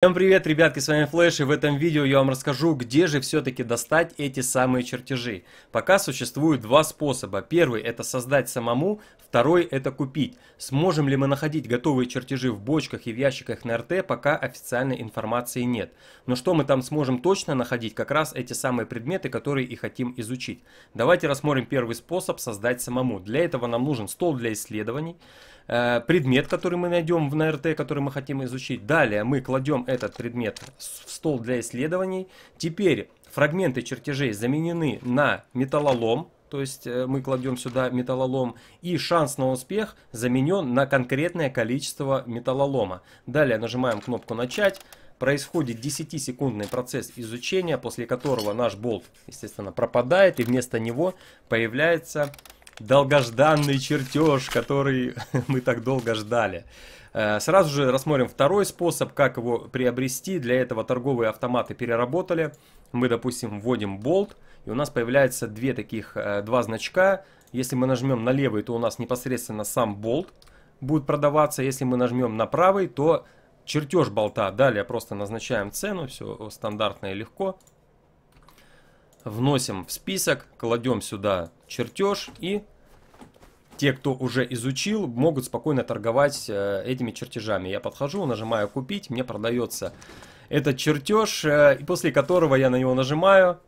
Всем привет, ребятки, с вами Флэш, и в этом видео я вам расскажу, где же все-таки достать эти самые чертежи. Пока существуют два способа. Первый это создать самому, второй это купить. Сможем ли мы находить готовые чертежи в бочках и в ящиках на РТ, пока официальной информации нет. Но что мы там сможем точно находить, как раз эти самые предметы, которые и хотим изучить. Давайте рассмотрим первый способ создать самому. Для этого нам нужен стол для исследований, э, предмет, который мы найдем в РТ, который мы хотим изучить. Далее мы кладем этот предмет в стол для исследований. Теперь фрагменты чертежей заменены на металлолом, то есть э, мы кладем сюда металлолом, и шанс на успех заменен на конкретное количество металлолома. Далее нажимаем кнопку «Начать». Происходит 10-секундный процесс изучения, после которого наш болт, естественно, пропадает, и вместо него появляется долгожданный чертеж, который мы так долго ждали. Э, сразу же рассмотрим второй способ, как его приобрести. Для этого торговые автоматы переработали. Мы, допустим, вводим болт, и у нас появляется две таких, э, два значка. Если мы нажмем на левый, то у нас непосредственно сам болт будет продаваться. Если мы нажмем на правый, то чертеж болта. Далее просто назначаем цену, все стандартно и легко. Вносим в список, кладем сюда чертеж и те, кто уже изучил, могут спокойно торговать э, этими чертежами. Я подхожу, нажимаю «Купить», мне продается этот чертеж, э, после которого я на него нажимаю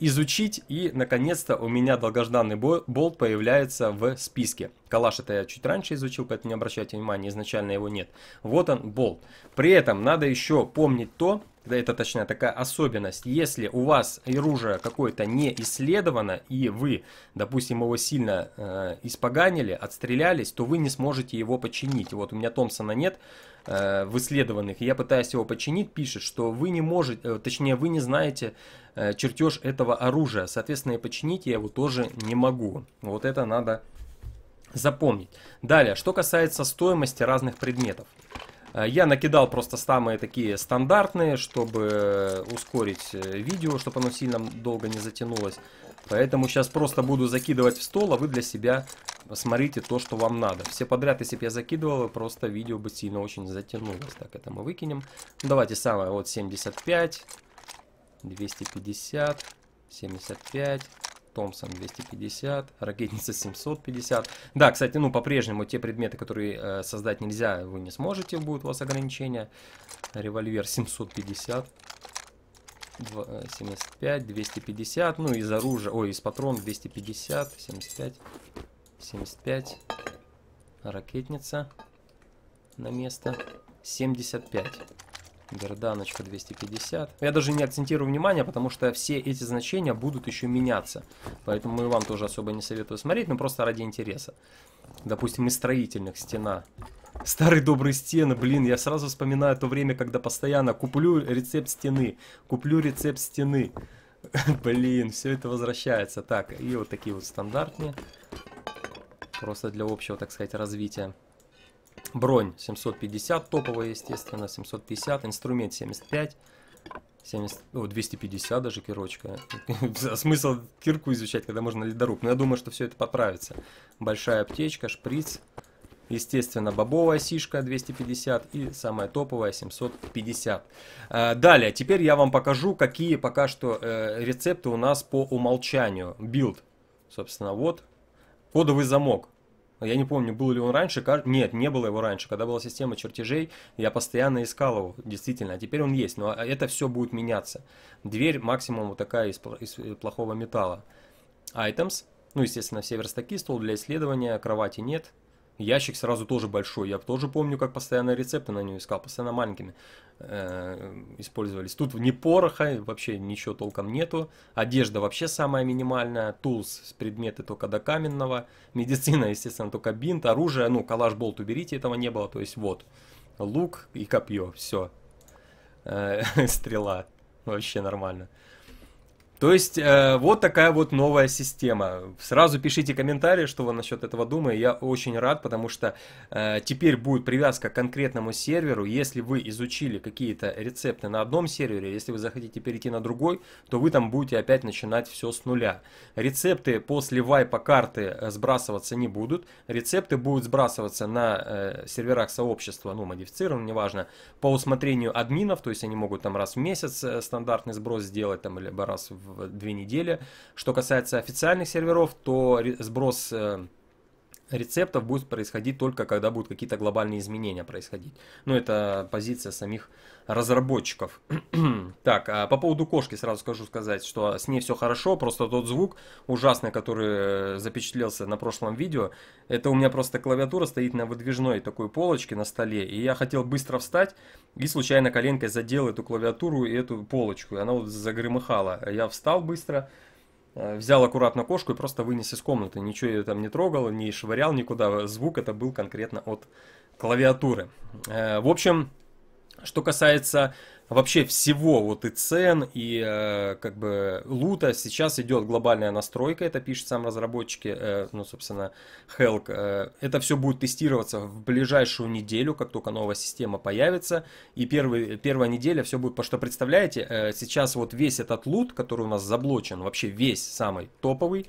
«Изучить», и, наконец-то, у меня долгожданный болт появляется в списке. Калаш это я чуть раньше изучил, поэтому не обращайте внимания, изначально его нет. Вот он, болт. При этом надо еще помнить то, да, это точнее такая особенность, если у вас оружие какое-то не исследовано, и вы, допустим, его сильно э, испоганили, отстрелялись, то вы не сможете его починить. Вот у меня Томпсона нет э, в исследованных, и я пытаюсь его починить, пишет, что вы не можете, э, точнее, вы не знаете э, чертеж этого оружия, соответственно, и починить я его тоже не могу. Вот это надо запомнить. Далее, что касается стоимости разных предметов. Э, я накидал просто самые такие стандартные, чтобы э, ускорить э, видео, чтобы оно сильно долго не затянулось. Поэтому сейчас просто буду закидывать в стол, а вы для себя смотрите то, что вам надо. Все подряд, если бы я закидывал, просто видео бы сильно очень затянулось. Так, это мы выкинем. Ну, давайте самое, вот 75, 250, 75, Томпсон 250, ракетница 750. Да, кстати, ну, по-прежнему те предметы, которые э, создать нельзя, вы не сможете, будут у вас ограничения. Револьвер 750. 75, 250, ну из оружия, ой, из патрон 250, 75, 75, ракетница на место, 75. Берданочка 250. Я даже не акцентирую внимание, потому что все эти значения будут еще меняться. Поэтому мы вам тоже особо не советую смотреть, но просто ради интереса. Допустим, из строительных стена. Старые добрые стены, блин, я сразу вспоминаю то время, когда постоянно куплю рецепт стены, куплю рецепт стены. Блин, все это возвращается. Так, и вот такие вот стандартные. Просто для общего, так сказать, развития. Бронь 750, топовая, естественно, 750, инструмент 75. 70, о, 250 даже кирочка. Смысл кирку изучать, когда можно ледоруб. Но ну, я думаю, что все это поправится. Большая аптечка, шприц. Естественно, бобовая сишка 250 и самая топовая 750. А, далее, теперь я вам покажу, какие пока что э, рецепты у нас по умолчанию. Билд, собственно, вот. Кодовый замок. Я не помню, был ли он раньше. Нет, не было его раньше. Когда была система чертежей, я постоянно искал его, действительно. А теперь он есть, но а, это все будет меняться. Дверь максимум вот такая из, э, плохого металла. Items. Ну, естественно, все верстаки, стол для исследования, кровати нет. Ящик сразу тоже большой. Я тоже помню, как постоянно рецепты на него искал, постоянно маленькими э, использовались. Тут ни пороха, вообще ничего толком нету. Одежда вообще самая минимальная. Тулс, предметы только до каменного. Медицина, естественно, только бинт. Оружие, ну, калаш-болт уберите, этого не было. То есть вот, лук и копье, все. Э, стрела, вообще нормально. То есть э, вот такая вот новая система. Сразу пишите комментарии, что вы насчет этого думаете. Я очень рад, потому что э, теперь будет привязка к конкретному серверу. Если вы изучили какие-то рецепты на одном сервере, если вы захотите перейти на другой, то вы там будете опять начинать все с нуля. Рецепты после вайпа карты э, сбрасываться не будут. Рецепты будут сбрасываться на э, серверах сообщества, ну модифицированные, неважно, по усмотрению админов. То есть они могут там раз в месяц э, стандартный сброс сделать, там либо раз в две недели. Что касается официальных серверов, то сброс э, рецептов будет происходить только когда будут какие-то глобальные изменения происходить. Ну, это позиция самих разработчиков. так, а по поводу кошки сразу скажу сказать, что с ней все хорошо, просто тот звук ужасный, который э, запечатлелся на прошлом видео, это у меня просто клавиатура стоит на выдвижной такой полочке на столе, и я хотел быстро встать, и случайно коленкой задел эту клавиатуру и эту полочку, и она вот загромыхала. Я встал быстро, Э, взял аккуратно кошку и просто вынес из комнаты. Ничего ее там не трогал, не швырял никуда. Звук это был конкретно от клавиатуры. Э, в общем, что касается вообще всего вот и цен, и э, как бы лута. Сейчас идет глобальная настройка, это пишет сам разработчики, э, ну, собственно, Хелк. Э, это все будет тестироваться в ближайшую неделю, как только новая система появится. И первый, первая неделя все будет, потому что, представляете, э, сейчас вот весь этот лут, который у нас заблочен, вообще весь самый топовый,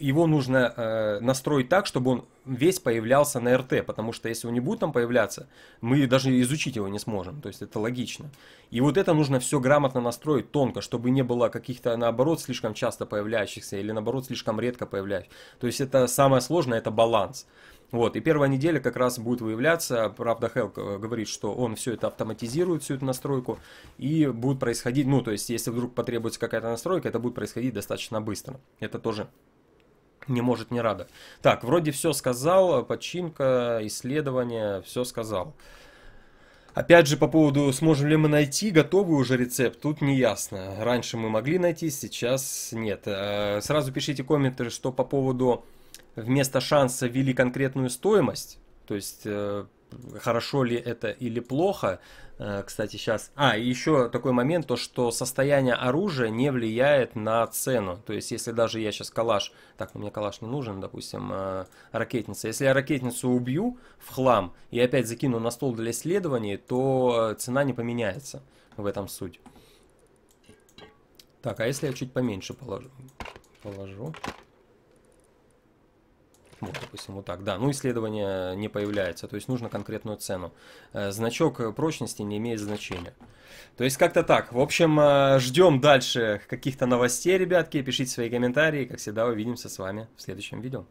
его нужно э, настроить так, чтобы он весь появлялся на РТ, потому что если он не будет там появляться, мы даже изучить его не сможем, то есть это логично. И вот это нужно все грамотно настроить, тонко, чтобы не было каких-то, наоборот, слишком часто появляющихся или, наоборот, слишком редко появляющихся. То есть это самое сложное, это баланс. Вот, и первая неделя как раз будет выявляться, правда, Хелк э, говорит, что он все это автоматизирует, всю эту настройку, и будет происходить, ну, то есть, если вдруг потребуется какая-то настройка, это будет происходить достаточно быстро. Это тоже не может, не рада. Так, вроде все сказал, починка, исследование, все сказал. Опять же, по поводу, сможем ли мы найти готовый уже рецепт, тут не ясно. Раньше мы могли найти, сейчас нет. Э, сразу пишите комменты, что по поводу вместо шанса ввели конкретную стоимость. То есть э, хорошо ли это или плохо. Э, кстати, сейчас... А, еще такой момент, то что состояние оружия не влияет на цену. То есть, если даже я сейчас калаш... Так, ну мне калаш не нужен, допустим, э, ракетница. Если я ракетницу убью в хлам и опять закину на стол для исследований, то э, цена не поменяется. В этом суть. Так, а если я чуть поменьше положу? Положу. Вот, допустим, вот так, да. Ну, исследование не появляется, то есть нужно конкретную цену. Э, значок прочности не имеет значения. То есть как-то так. В общем, э, ждем дальше каких-то новостей, ребятки. Пишите свои комментарии. Как всегда, увидимся с вами в следующем видео.